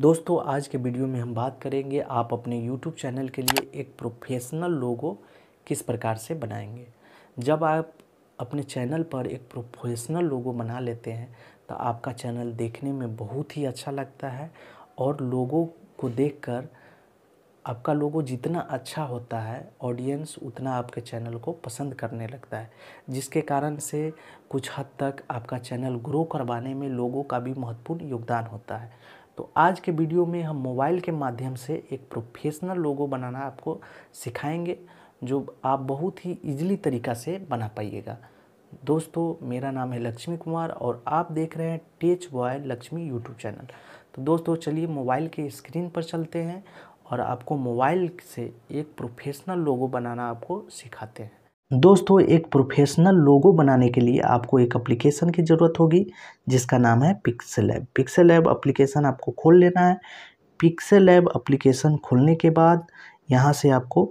दोस्तों आज के वीडियो में हम बात करेंगे आप अपने YouTube चैनल के लिए एक प्रोफेशनल लोगो किस प्रकार से बनाएंगे जब आप अपने चैनल पर एक प्रोफेशनल लोगो बना लेते हैं तो आपका चैनल देखने में बहुत ही अच्छा लगता है और लोगों को देखकर आपका लोगो जितना अच्छा होता है ऑडियंस उतना आपके चैनल को पसंद करने लगता है जिसके कारण से कुछ हद तक आपका चैनल ग्रो करवाने में लोगों का भी महत्वपूर्ण योगदान होता है तो आज के वीडियो में हम मोबाइल के माध्यम से एक प्रोफेशनल लोगो बनाना आपको सिखाएंगे जो आप बहुत ही इजीली तरीका से बना पाइएगा दोस्तों मेरा नाम है लक्ष्मी कुमार और आप देख रहे हैं tech boy Lakshmi YouTube channel तो दोस्तों चलिए मोबाइल के स्क्रीन पर चलते हैं और आपको मोबाइल से एक प्रोफेशनल लोगो बनाना आपको सिखाते हैं दोस्तों एक प्रोफेशनल लोगो बनाने के लिए आपको एक एप्लीकेशन की ज़रूरत होगी जिसका नाम है pixel app pixel app application आपको खोल लेना है पिक्सल ऐप एप्लीकेशन खोलने के बाद यहाँ से आपको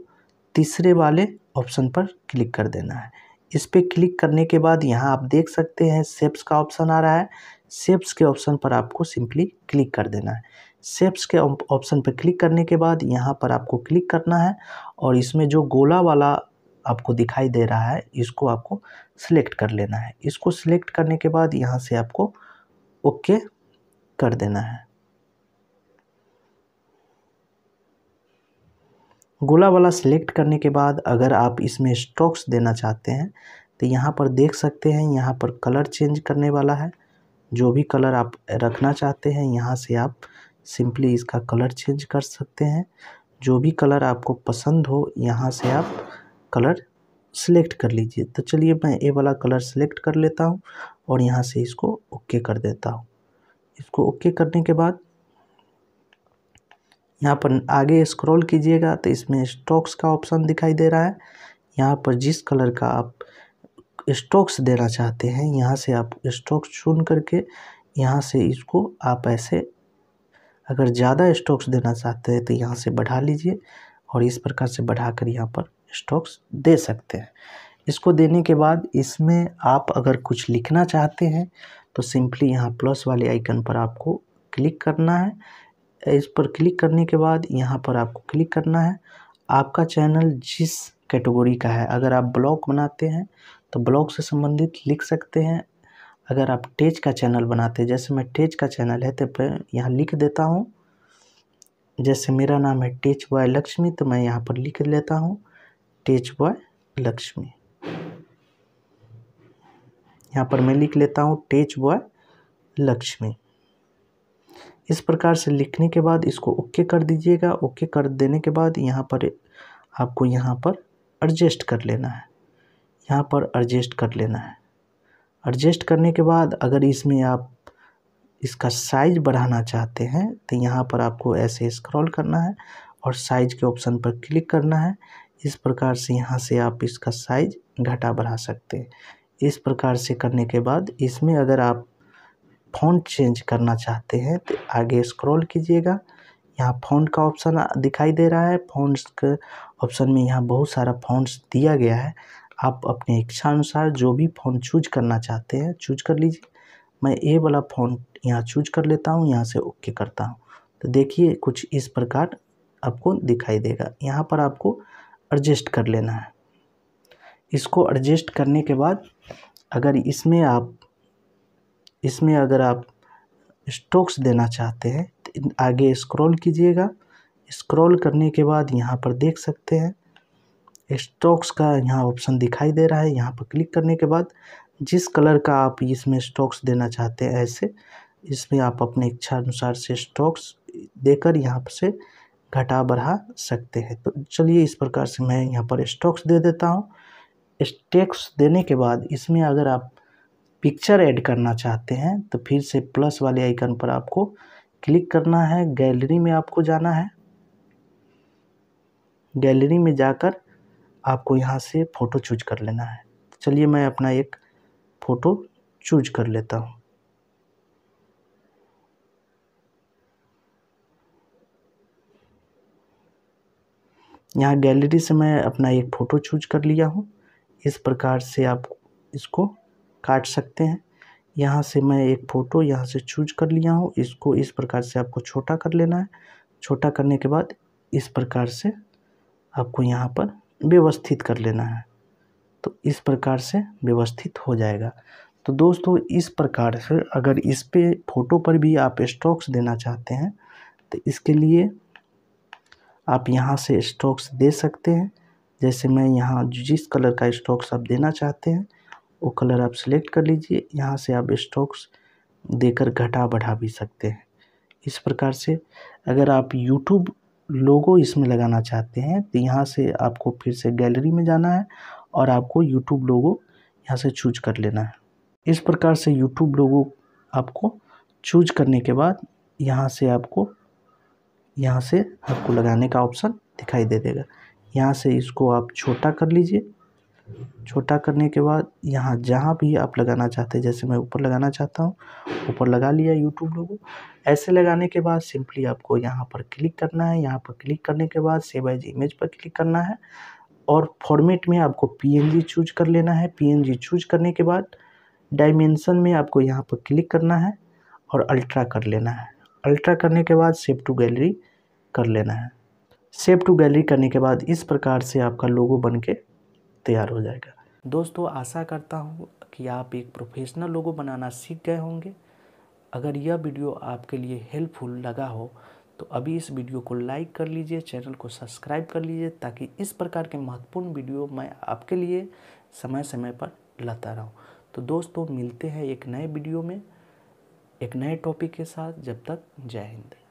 तीसरे वाले ऑप्शन पर क्लिक कर देना है इस पर क्लिक करने के बाद यहाँ आप देख सकते हैं सेप्स का ऑप्शन आ रहा है सेप्स के ऑप्शन पर आपको सिंपली क्लिक कर देना है सेप्स के ऑप्शन पर क्लिक करने के बाद यहाँ पर आपको क्लिक करना है और इसमें जो गोला वाला आपको दिखाई दे रहा है इसको आपको सिलेक्ट कर लेना है इसको सिलेक्ट करने के बाद यहाँ से आपको ओके कर देना है गोला वाला सिलेक्ट करने के बाद अगर आप इसमें स्ट्रोक्स देना चाहते हैं तो यहाँ पर देख सकते हैं यहाँ पर कलर चेंज करने वाला है जो भी कलर आप रखना चाहते हैं यहाँ से आप सिंपली इसका कलर चेंज कर सकते हैं जो भी कलर आपको पसंद हो यहाँ से आप कलर सेलेक्ट कर लीजिए तो चलिए मैं ये वाला कलर सेलेक्ट कर लेता हूँ और यहाँ से इसको ओके कर देता हूँ इसको ओके करने के बाद यहाँ पर आगे स्क्रॉल कीजिएगा तो इसमें स्टॉक्स का ऑप्शन दिखाई दे रहा है यहाँ पर जिस कलर का आप स्टॉक्स देना चाहते हैं यहाँ से आप स्टॉक्स चुन करके यहाँ से इसको आप ऐसे अगर ज़्यादा स्टॉक्स देना चाहते हैं तो यहाँ से बढ़ा लीजिए और इस प्रकार से बढ़ाकर यहाँ पर स्टॉक्स दे सकते हैं इसको देने के बाद इसमें आप अगर कुछ लिखना चाहते हैं तो सिंपली यहाँ प्लस वाले आइकन पर आपको क्लिक करना है इस पर क्लिक करने के बाद यहाँ पर आपको क्लिक करना है आपका चैनल जिस कैटेगरी का है अगर आप ब्लॉग बनाते हैं तो ब्लॉग से संबंधित लिख सकते हैं अगर आप टेज का चैनल बनाते हैं जैसे मैं टेज का चैनल है तो मैं यहाँ लिख देता हूँ जैसे मेरा नाम है टेच बॉय लक्ष्मी तो मैं यहाँ पर लिख लेता हूँ टेज बॉय लक्ष्मी यहाँ पर मैं लिख लेता हूँ टेज बॉय लक्ष्मी इस प्रकार से लिखने के बाद इसको ओके कर दीजिएगा ओके कर देने के बाद यहाँ पर आपको यहाँ पर एडजस्ट कर लेना है यहाँ पर एडजस्ट कर लेना है एडजस्ट करने के बाद अगर इसमें आप इसका साइज बढ़ाना चाहते हैं तो यहाँ पर आपको ऐसे स्क्रॉल करना है और साइज के ऑप्शन पर क्लिक करना है इस प्रकार से यहाँ से आप इसका साइज घटा बढ़ा सकते हैं इस प्रकार से करने के बाद इसमें अगर आप फ़ॉन्ट चेंज करना चाहते हैं तो आगे स्क्रॉल कीजिएगा यहाँ फ़ॉन्ट का ऑप्शन दिखाई दे रहा है फ़ॉन्ट्स के ऑप्शन में यहाँ बहुत सारा फ़ॉन्ट्स दिया गया है आप अपने इच्छा अनुसार जो भी फ़ॉन्ट चूज करना चाहते हैं चूज कर लीजिए मैं ए वाला फ़ॉन्ट यहाँ चूज कर लेता हूँ यहाँ से ओके करता हूँ तो देखिए कुछ इस प्रकार आपको दिखाई देगा यहाँ पर आपको एडजस्ट कर लेना है इसको एडजस्ट करने के बाद अगर इसमें आप इसमें अगर आप स्ट्रोक्स देना चाहते हैं तो आगे स्क्रॉल कीजिएगा स्क्रॉल करने के बाद यहाँ पर देख सकते हैं स्ट्रोक्स का यहाँ ऑप्शन दिखाई दे रहा है यहाँ पर क्लिक करने के बाद जिस कलर का आप इसमें स्ट्रोक्स देना चाहते हैं ऐसे इसमें आप अपने इच्छा अनुसार से स्ट्रोक्स देकर यहाँ से घटा बढ़ा सकते हैं तो चलिए इस प्रकार से मैं यहाँ पर स्टॉक्स दे देता हूँ स्टेक्स देने के बाद इसमें अगर आप पिक्चर ऐड करना चाहते हैं तो फिर से प्लस वाले आइकन पर आपको क्लिक करना है गैलरी में आपको जाना है गैलरी में जाकर आपको यहाँ से फ़ोटो चूज कर लेना है चलिए मैं अपना एक फ़ोटो चूज कर लेता हूँ यहाँ गैलरी से मैं अपना एक फ़ोटो चूज कर लिया हूँ इस प्रकार से आप इसको काट सकते हैं यहाँ से मैं एक फ़ोटो यहाँ से चूज कर लिया हूँ इसको इस प्रकार से आपको छोटा कर लेना है छोटा करने के बाद इस प्रकार से आपको यहाँ पर व्यवस्थित कर लेना है तो इस प्रकार से व्यवस्थित हो जाएगा तो दोस्तों इस प्रकार से अगर इस पे फ़ोटो पर भी आप स्ट्रोक्स देना चाहते हैं तो इसके लिए आप यहाँ से स्टॉक्स दे सकते हैं जैसे मैं यहाँ जिस कलर का स्टॉक्स आप देना चाहते हैं वो कलर आप सिलेक्ट कर लीजिए यहाँ से आप स्टॉक्स देकर घटा बढ़ा भी सकते हैं इस प्रकार से अगर आप यूट्यूब लोगो इसमें लगाना चाहते हैं तो यहाँ से आपको फिर से गैलरी में जाना है और आपको यूट्यूब लोगो यहाँ से चूज कर लेना है इस प्रकार से यूट्यूब लोगो आपको चूज करने के बाद यहाँ से आपको यहाँ से आपको लगाने का ऑप्शन दिखाई दे देगा यहाँ से इसको आप छोटा कर लीजिए छोटा करने के बाद यहाँ जहाँ भी आप लगाना चाहते हैं जैसे मैं ऊपर लगाना चाहता हूँ ऊपर लगा लिया यूट्यूब लोगो ऐसे लगाने के बाद सिंपली आपको यहाँ पर क्लिक करना है यहाँ पर क्लिक करने के बाद सेव एज इमेज पर क्लिक करना है और फॉर्मेट में आपको पीएनजी चूज कर लेना है पीएनजी चूज करने के बाद डायमेंसन में आपको यहाँ पर क्लिक करना है और अल्ट्रा कर लेना है अल्ट्रा करने के बाद सेव टू गैलरी कर लेना है सेव टू गैलरी करने के बाद इस प्रकार से आपका लोगो बन के तैयार हो जाएगा दोस्तों आशा करता हूँ कि आप एक प्रोफेशनल लोगो बनाना सीख गए होंगे अगर यह वीडियो आपके लिए हेल्पफुल लगा हो तो अभी इस वीडियो को लाइक कर लीजिए चैनल को सब्सक्राइब कर लीजिए ताकि इस प्रकार के महत्वपूर्ण वीडियो मैं आपके लिए समय समय पर लाता रहूँ तो दोस्तों मिलते हैं एक नए वीडियो में एक नए टॉपिक के साथ जब तक जय हिंद